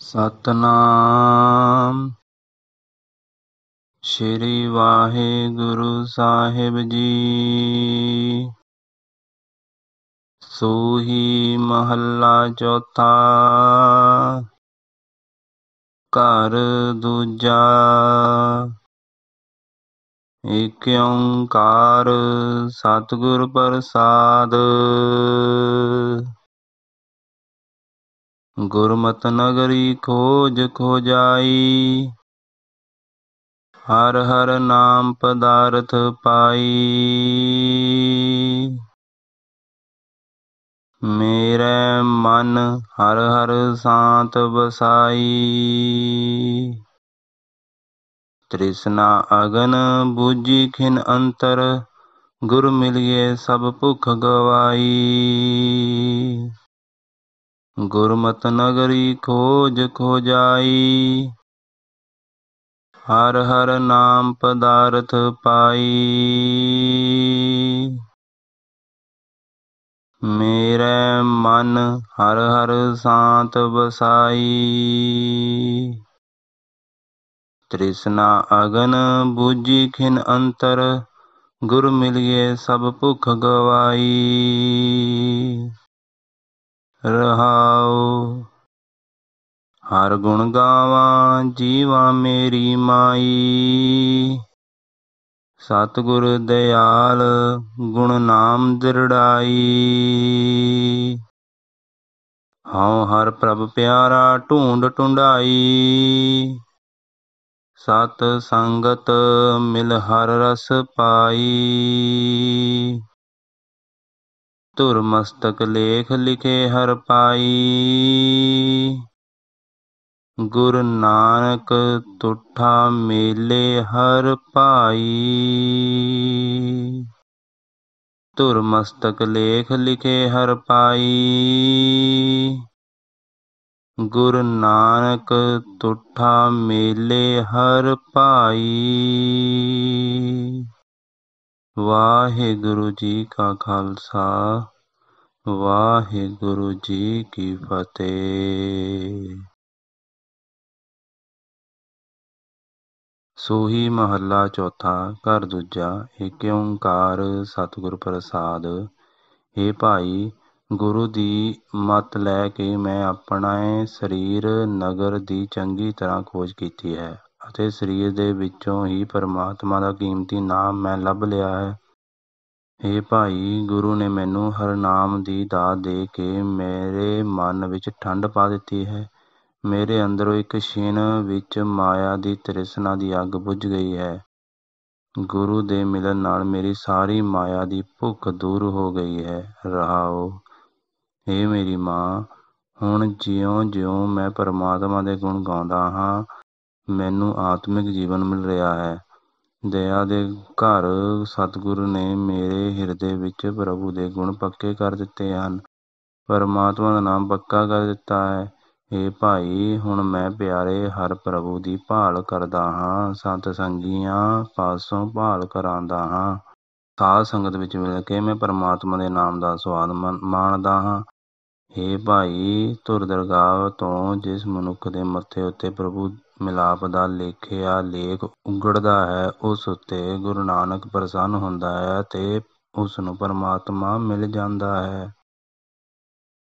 ਸਤਨਾਮ ਸ੍ਰੀ ਵਾਹਿਗੁਰੂ ਸਾਹਿਬ ਜੀ ਸੋਹੀ ਮਹੱਲਾ ਚੌਥਾ ਕਰ ਦੂਜਾ ਏਕ ਓੰਕਾਰ ਸਤਗੁਰ ਪ੍ਰਸਾਦ ਗੁਰਮਤ ਨਗਰੀ ਖੋਜ ਖੋਜਾਈ ਹਰ ਹਰ ਨਾਮ ਪਦਾਰਥ ਪਾਈ ਮੇਰੇ ਮਨ ਹਰ ਹਰ ਸਾਤ ਬਸਾਈ ਤ੍ਰਿਸ਼ਨਾ ਅਗਨ ਬੁਝੀ ਖਿਨ ਅੰਤਰ ਗੁਰ ਮਿਲਿਏ ਸਭ ਭੁਖ ਗਵਾਈ ਗੁਰਮਤ ਨਗਰੀ ਖੋਜ ਖੋਜਾਈ ਹਰ ਹਰ ਨਾਮ ਪਦਾਰਥ ਪਾਈ ਮੇਰੇ ਮਨ ਹਰ ਹਰ ਸਾਤ ਬਸਾਈ ਤ੍ਰਿਸ਼ਨਾ ਅਗਨ ਬੂਝੀ ਖਿਨ ਅੰਤਰ ਗੁਰ ਮਿਲਿਏ ਸਭ ਭੁਖ ਗਵਾਈ ਰਹਾ ਹਰ ਗੁਣ ਗਾਵਾਂ ਜੀਵਾ ਮੇਰੀ ਮਾਈ ਸਤਿਗੁਰ ਦਿਆਲ ਗੁਣ ਨਾਮ ਦਿਰੜਾਈ ਹਉ ਹਰ ਪ੍ਰਭ ਪਿਆਰਾ ਢੂੰਡ ਟੁੰਡਾਈ ਸਤ ਸੰਗਤ ਮਿਲ ਹਰ ਰਸ ਪਾਈ ਧੁਰ ਮਸਤਕ ਲੇਖ ਲਿਖੇ ਹਰ ਪਾਈ ਗੁਰ ਨਾਨਕ ਤੁਠਾ ਮੇਲੇ ਹਰ ਪਾਈ ਧੁਰ ਮਸਤਕ ਲੇਖ ਲਿਖੇ ਹਰ ਪਾਈ ਗੁਰ ਨਾਨਕ ਤੁਠਾ ਮੇਲੇ ਹਰ ਪਾਈ ਵਾਹਿਗੁਰੂ ਜੀ ਕਾ ਖਾਲਸਾ ਵਾਹਿਗੁਰੂ ਜੀ ਕੀ ਫਤਿਹ ਸੋਹੀ ਮਹੱਲਾ ਚੌਥਾ ਘਰ ਦੂਜਾ ਏਕ ਓੰਕਾਰ ਸਤਿਗੁਰ ਪ੍ਰਸਾਦ हे ਭਾਈ ਗੁਰੂ ਦੀ ਮਤ ਲੈ ਕੇ ਮੈਂ ਆਪਣੇ ਸਰੀਰ ਨਗਰ ਦੀ ਚੰਗੀ ਤਰ੍ਹਾਂ ਖੋਜ ਕੀਤੀ ਹੈ ਅਤੇ ਸਰੀਰ ਦੇ ਵਿੱਚੋਂ ਹੀ ਪਰਮਾਤਮਾ ਦਾ ਕੀਮਤੀ ਨਾਮ ਮੈਂ ਲੱਭ ਲਿਆ ਹੈ हे ਭਾਈ ਗੁਰੂ ਨੇ ਮੈਨੂੰ ਹਰ ਨਾਮ ਦੀ ਦਾਤ ਦੇ ਕੇ ਮੇਰੇ ਮਨ ਵਿੱਚ ਠੰਡ ਪਾ ਦਿੱਤੀ ਹੈ ਮੇਰੇ ਅੰਦਰੋਂ ਇੱਕ ਛਿਨ ਵਿੱਚ ਮਾਇਆ ਦੀ ਤ੍ਰਿਸ਼ਨਾ ਦੀ ਅੱਗ ਬੁਝ ਗਈ ਹੈ। ਗੁਰੂ ਦੇ ਮਿਲਨ ਨਾਲ ਮੇਰੀ ਸਾਰੀ ਮਾਇਆ ਦੀ ਭੁੱਖ ਦੂਰ ਹੋ ਗਈ ਹੈ। ਰਹਾਉ हे ਮੇਰੀ ਮਾਂ, ਹੁਣ ਜਿਉਂ-ਜਿਉਂ ਮੈਂ ਪਰਮਾਤਮਾ ਦੇ ਗੁਣ ਗਾਉਂਦਾ ਹਾਂ, ਮੈਨੂੰ ਆਤਮਿਕ ਜੀਵਨ ਮਿਲ ਰਿਹਾ ਹੈ। ਦਇਆ ਦੇ ਘਰ ਸਤਿਗੁਰੂ ਨੇ ਮੇਰੇ ਹਿਰਦੇ ਵਿੱਚ ਪ੍ਰਭੂ ਦੇ ਗੁਣ ਪੱਕੇ ਕਰ ਦਿੱਤੇ ਹਨ। ਪਰਮਾਤਮਾ ਦਾ ਨਾਮ ਪੱਕਾ ਕਰ ਦਿੱਤਾ ਹੈ। ਹੇ ਭਾਈ ਹੁਣ ਮੈਂ ਪਿਆਰੇ ਹਰ ਪ੍ਰਭੂ ਦੀ ਭਾਲ ਕਰਦਾ ਹਾਂ ਸੰਤ ਸੰਗੀਆਂ ਪਾਸੋਂ ਭਾਲ ਕਰਾਂਦਾ ਹਾਂ ਸਾਧ ਸੰਗਤ ਵਿੱਚ ਮਿਲ ਕੇ ਮੈਂ ਪਰਮਾਤਮਾ ਦੇ ਨਾਮ ਦਾ ਸਵਾਦ ਮਾਣਦਾ ਹਾਂ ਹੇ ਭਾਈ ਤੁਰ ਦਰਗਾਹ ਤੋਂ ਜਿਸ ਮਨੁੱਖ ਦੇ ਮੱਥੇ ਉੱਤੇ ਪ੍ਰਭੂ ਮਿਲਾਪ ਦਾ ਲੇਖਿਆ ਲੇਖ ਉਗੜਦਾ ਹੈ ਉਸ ਉੱਤੇ ਗੁਰੂ ਨਾਨਕ ਪ੍ਰਸੰਨ ਹੁੰਦਾ ਹੈ ਤੇ ਉਸ ਨੂੰ ਪਰਮਾਤਮਾ ਮਿਲ ਜਾਂਦਾ ਹੈ